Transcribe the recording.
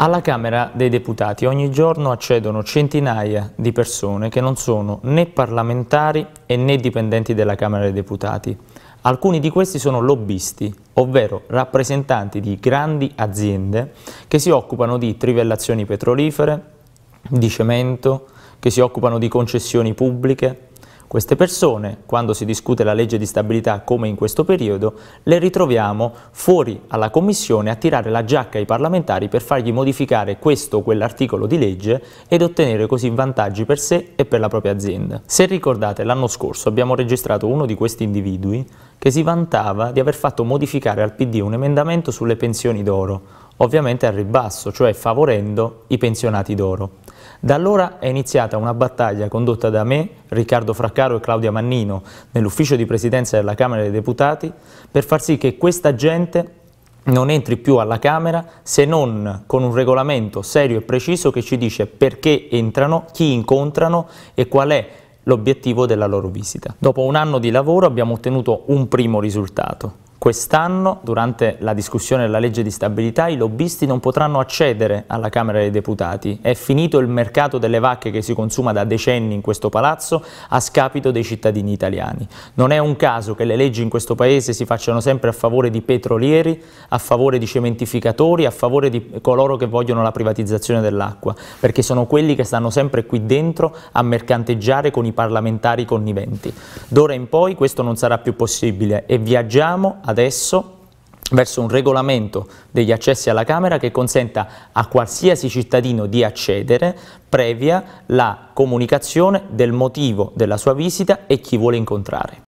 Alla Camera dei Deputati ogni giorno accedono centinaia di persone che non sono né parlamentari e né dipendenti della Camera dei Deputati. Alcuni di questi sono lobbisti, ovvero rappresentanti di grandi aziende che si occupano di trivellazioni petrolifere, di cemento, che si occupano di concessioni pubbliche, queste persone, quando si discute la legge di stabilità come in questo periodo, le ritroviamo fuori alla Commissione a tirare la giacca ai parlamentari per fargli modificare questo o quell'articolo di legge ed ottenere così vantaggi per sé e per la propria azienda. Se ricordate, l'anno scorso abbiamo registrato uno di questi individui che si vantava di aver fatto modificare al PD un emendamento sulle pensioni d'oro, ovviamente al ribasso, cioè favorendo i pensionati d'oro. Da allora è iniziata una battaglia condotta da me, Riccardo Fraccaro e Claudia Mannino nell'ufficio di presidenza della Camera dei Deputati per far sì che questa gente non entri più alla Camera se non con un regolamento serio e preciso che ci dice perché entrano, chi incontrano e qual è l'obiettivo della loro visita. Dopo un anno di lavoro abbiamo ottenuto un primo risultato. Quest'anno, durante la discussione della legge di stabilità, i lobbisti non potranno accedere alla Camera dei Deputati. È finito il mercato delle vacche che si consuma da decenni in questo palazzo a scapito dei cittadini italiani. Non è un caso che le leggi in questo Paese si facciano sempre a favore di petrolieri, a favore di cementificatori, a favore di coloro che vogliono la privatizzazione dell'acqua, perché sono quelli che stanno sempre qui dentro a mercanteggiare con i parlamentari conniventi. D'ora in poi questo non sarà più possibile e viaggiamo adesso verso un regolamento degli accessi alla Camera che consenta a qualsiasi cittadino di accedere previa la comunicazione del motivo della sua visita e chi vuole incontrare.